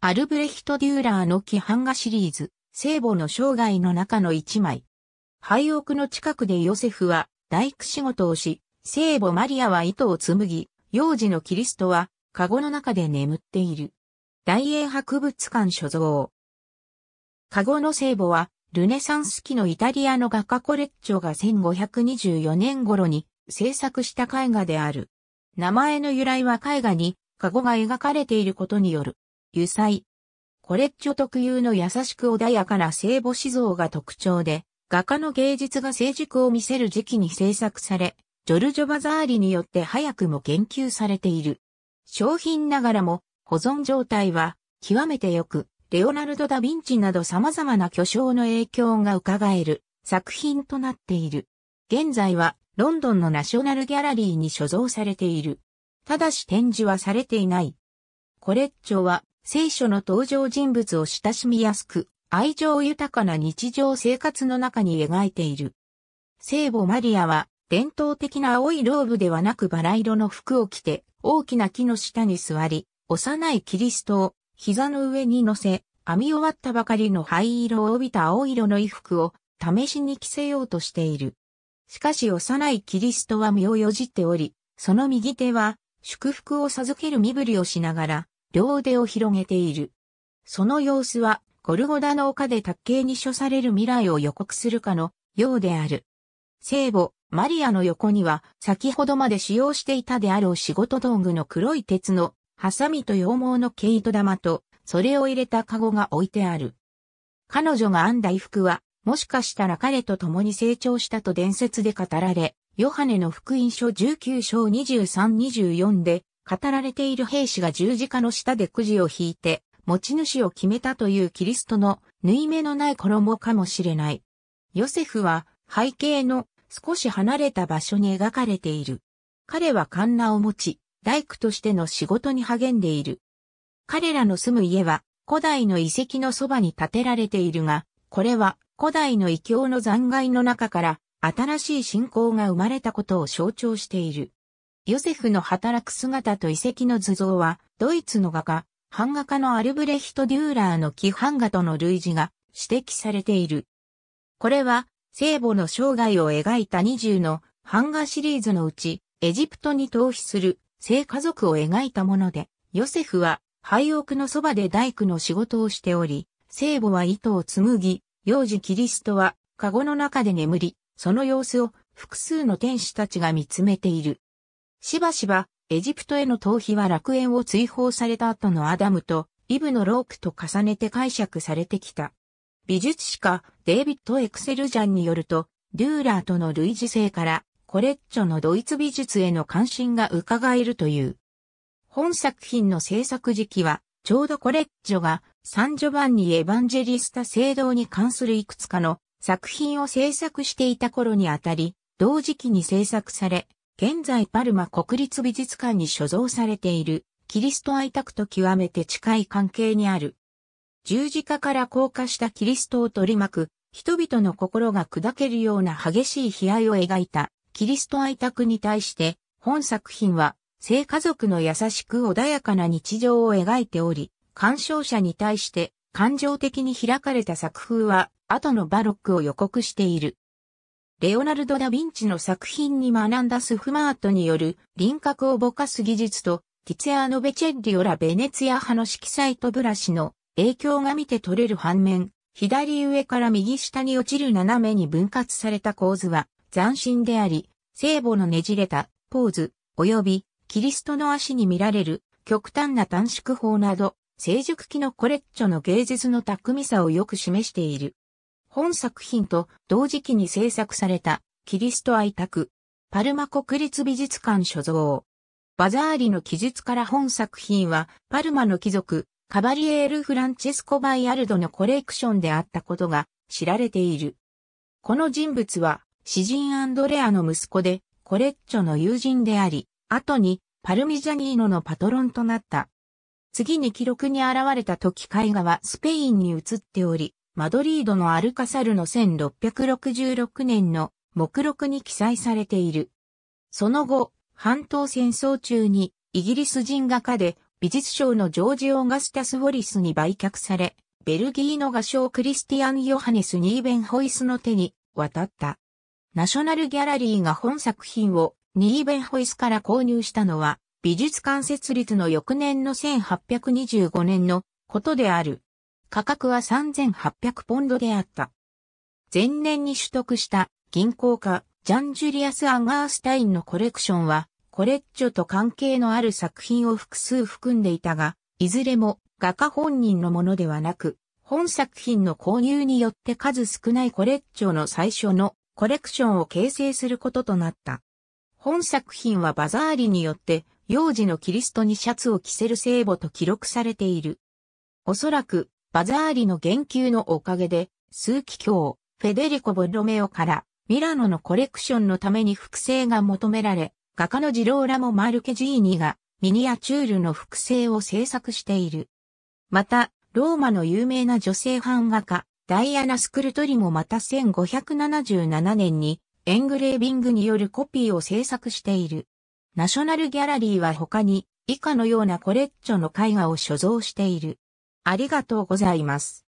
アルブレヒト・デューラーの規範画シリーズ、聖母の生涯の中の一枚。廃屋の近くでヨセフは大工仕事をし、聖母マリアは糸を紡ぎ、幼児のキリストはカゴの中で眠っている。大英博物館所蔵。カゴの聖母は、ルネサンス期のイタリアの画家コレッチョが1524年頃に制作した絵画である。名前の由来は絵画に、カゴが描かれていることによる。油彩。コレッチョ特有の優しく穏やかな聖母子像が特徴で、画家の芸術が成熟を見せる時期に制作され、ジョルジョ・バザーリによって早くも言及されている。商品ながらも保存状態は極めて良く、レオナルド・ダ・ヴィンチなど様々な巨匠の影響が伺える作品となっている。現在はロンドンのナショナルギャラリーに所蔵されている。ただし展示はされていない。コレッチョは聖書の登場人物を親しみやすく、愛情豊かな日常生活の中に描いている。聖母マリアは、伝統的な青いローブではなくバラ色の服を着て、大きな木の下に座り、幼いキリストを膝の上に乗せ、編み終わったばかりの灰色を帯びた青色の衣服を試しに着せようとしている。しかし幼いキリストは身をよじっており、その右手は祝福を授ける身振りをしながら、両腕を広げている。その様子は、ゴルゴダの丘で卓形に処される未来を予告するかのようである。聖母、マリアの横には、先ほどまで使用していたであろう仕事道具の黒い鉄の、ハサミと羊毛の毛糸玉と、それを入れたカゴが置いてある。彼女が編んだ衣服は、もしかしたら彼と共に成長したと伝説で語られ、ヨハネの福音書19章23-24で、語られている兵士が十字架の下でくじを引いて、持ち主を決めたというキリストの縫い目のない衣かもしれない。ヨセフは背景の少し離れた場所に描かれている。彼はカンナを持ち、大工としての仕事に励んでいる。彼らの住む家は古代の遺跡のそばに建てられているが、これは古代の異教の残骸の中から新しい信仰が生まれたことを象徴している。ヨセフの働く姿と遺跡の図像は、ドイツの画家、版画家のアルブレヒト・デューラーの規版画との類似が指摘されている。これは、聖母の生涯を描いた20の版画シリーズのうち、エジプトに逃避する聖家族を描いたもので、ヨセフは廃屋のそばで大工の仕事をしており、聖母は糸を紡ぎ、幼児キリストは、カゴの中で眠り、その様子を複数の天使たちが見つめている。しばしば、エジプトへの逃避は楽園を追放された後のアダムと、イブのロークと重ねて解釈されてきた。美術史家、デイビッド・エクセルジャンによると、デューラーとの類似性から、コレッチョのドイツ美術への関心が伺えるという。本作品の制作時期は、ちょうどコレッジョがサンジョバンニ・エヴァンジェリスタ聖堂に関するいくつかの作品を制作していた頃にあたり、同時期に制作され、現在パルマ国立美術館に所蔵されている、キリスト愛宅と極めて近い関係にある。十字架から降下したキリストを取り巻く、人々の心が砕けるような激しい悲哀を描いた、キリスト愛宅に対して、本作品は、性家族の優しく穏やかな日常を描いており、鑑賞者に対して、感情的に開かれた作風は、後のバロックを予告している。レオナルド・ダ・ヴィンチの作品に学んだスフマートによる輪郭をぼかす技術とティツェアノ・ベチェッリオラ・ベネツィア派の色彩とブラシの影響が見て取れる反面、左上から右下に落ちる斜めに分割された構図は斬新であり、聖母のねじれたポーズ及びキリストの足に見られる極端な短縮法など、成熟期のコレッチョの芸術の巧みさをよく示している。本作品と同時期に制作されたキリスト愛宅、パルマ国立美術館所蔵。バザーリの記述から本作品はパルマの貴族、カバリエール・フランチェスコ・バイアルドのコレクションであったことが知られている。この人物は詩人アンドレアの息子でコレッチョの友人であり、後にパルミジャニーノのパトロンとなった。次に記録に現れた時絵画はスペインに移っており、マドリードのアルカサルの1666年の目録に記載されている。その後、半島戦争中にイギリス人画家で美術賞のジョージ・オーガスタス・ウォリスに売却され、ベルギーの画商クリスティアン・ヨハネス・ニーベンホイスの手に渡った。ナショナルギャラリーが本作品をニーベンホイスから購入したのは美術館設立の翌年の1825年のことである。価格は3800ポンドであった。前年に取得した銀行家ジャン・ジュリアス・アンガースタインのコレクションは、コレッジョと関係のある作品を複数含んでいたが、いずれも画家本人のものではなく、本作品の購入によって数少ないコレッジョの最初のコレクションを形成することとなった。本作品はバザーリによって、幼児のキリストにシャツを着せる聖母と記録されている。おそらく、バザーリの言及のおかげで、数奇教、フェデリコ・ボロメオから、ミラノのコレクションのために複製が求められ、画家のジローラモ・マルケジーニが、ミニアチュールの複製を制作している。また、ローマの有名な女性版画家、ダイアナ・スクルトリもまた1577年に、エングレービングによるコピーを制作している。ナショナルギャラリーは他に、以下のようなコレッチョの絵画を所蔵している。ありがとうございます。